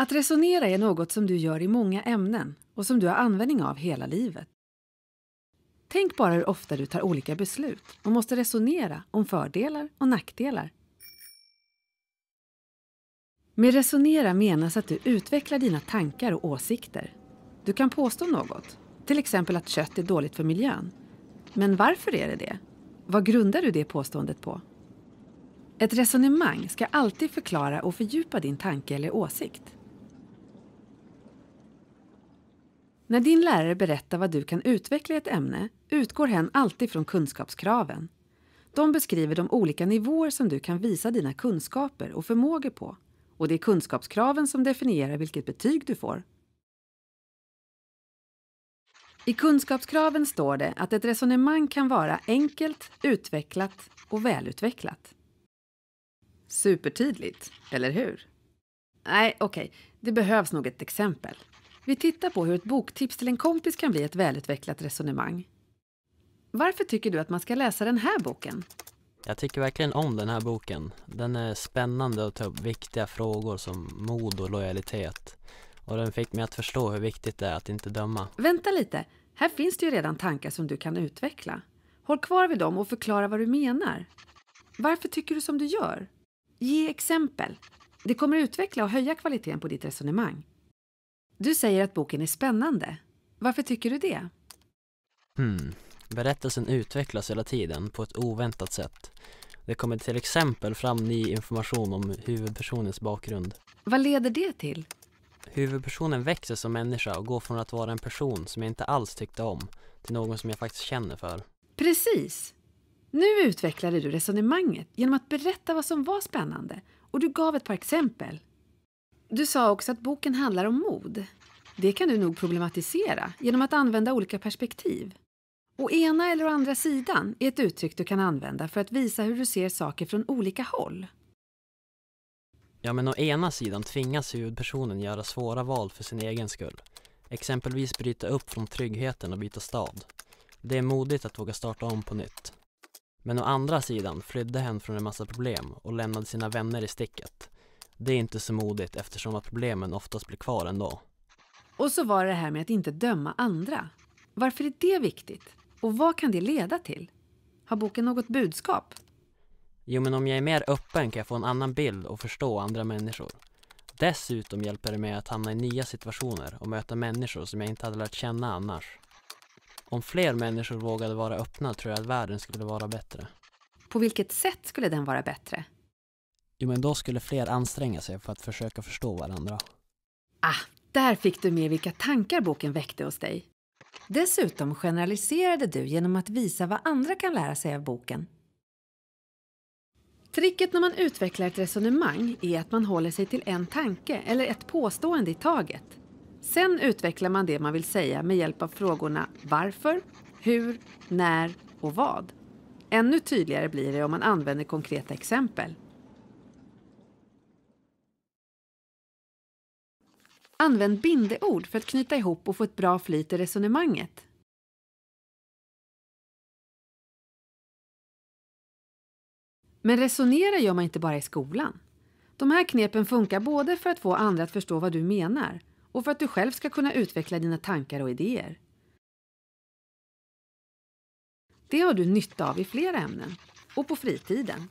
Att resonera är något som du gör i många ämnen och som du har användning av hela livet. Tänk bara hur ofta du tar olika beslut och måste resonera om fördelar och nackdelar. Med resonera menas att du utvecklar dina tankar och åsikter. Du kan påstå något, till exempel att kött är dåligt för miljön. Men varför är det det? Vad grundar du det påståendet på? Ett resonemang ska alltid förklara och fördjupa din tanke eller åsikt. När din lärare berättar vad du kan utveckla i ett ämne utgår hen alltid från kunskapskraven. De beskriver de olika nivåer som du kan visa dina kunskaper och förmågor på. Och det är kunskapskraven som definierar vilket betyg du får. I kunskapskraven står det att ett resonemang kan vara enkelt, utvecklat och välutvecklat. Supertydligt, eller hur? Nej, okej, okay. det behövs nog ett exempel. Vi tittar på hur ett boktips till en kompis kan bli ett välutvecklat resonemang. Varför tycker du att man ska läsa den här boken? Jag tycker verkligen om den här boken. Den är spännande och tar upp viktiga frågor som mod och lojalitet. Och den fick mig att förstå hur viktigt det är att inte döma. Vänta lite! Här finns det ju redan tankar som du kan utveckla. Håll kvar vid dem och förklara vad du menar. Varför tycker du som du gör? Ge exempel. Det kommer utveckla och höja kvaliteten på ditt resonemang. Du säger att boken är spännande. Varför tycker du det? Hmm. Berättelsen utvecklas hela tiden på ett oväntat sätt. Det kommer till exempel fram ny information om huvudpersonens bakgrund. Vad leder det till? Huvudpersonen växer som människa och går från att vara en person som jag inte alls tyckte om till någon som jag faktiskt känner för. Precis! Nu utvecklade du resonemanget genom att berätta vad som var spännande och du gav ett par exempel. Du sa också att boken handlar om mod. Det kan du nog problematisera genom att använda olika perspektiv. Å ena eller å andra sidan är ett uttryck du kan använda för att visa hur du ser saker från olika håll. Ja, men å ena sidan tvingas huvudpersonen göra svåra val för sin egen skull. Exempelvis bryta upp från tryggheten och byta stad. Det är modigt att våga starta om på nytt. Men å andra sidan flydde hen från en massa problem och lämnade sina vänner i sticket. Det är inte så modigt eftersom att problemen oftast blir kvar ändå. Och så var det det här med att inte döma andra. Varför är det viktigt? Och vad kan det leda till? Har boken något budskap? Jo, men om jag är mer öppen kan jag få en annan bild och förstå andra människor. Dessutom hjälper det mig att hamna i nya situationer och möta människor som jag inte hade lärt känna annars. Om fler människor vågade vara öppna tror jag att världen skulle vara bättre. På vilket sätt skulle den vara bättre? Jo men då skulle fler anstränga sig för att försöka förstå varandra. Ah, där fick du med vilka tankar boken väckte hos dig. Dessutom generaliserade du genom att visa vad andra kan lära sig av boken. Tricket när man utvecklar ett resonemang är att man håller sig till en tanke eller ett påstående i taget. Sen utvecklar man det man vill säga med hjälp av frågorna varför, hur, när och vad. Ännu tydligare blir det om man använder konkreta exempel. Använd bindeord för att knyta ihop och få ett bra flyt i resonemanget. Men resonera gör man inte bara i skolan. De här knepen funkar både för att få andra att förstå vad du menar och för att du själv ska kunna utveckla dina tankar och idéer. Det har du nytta av i flera ämnen och på fritiden.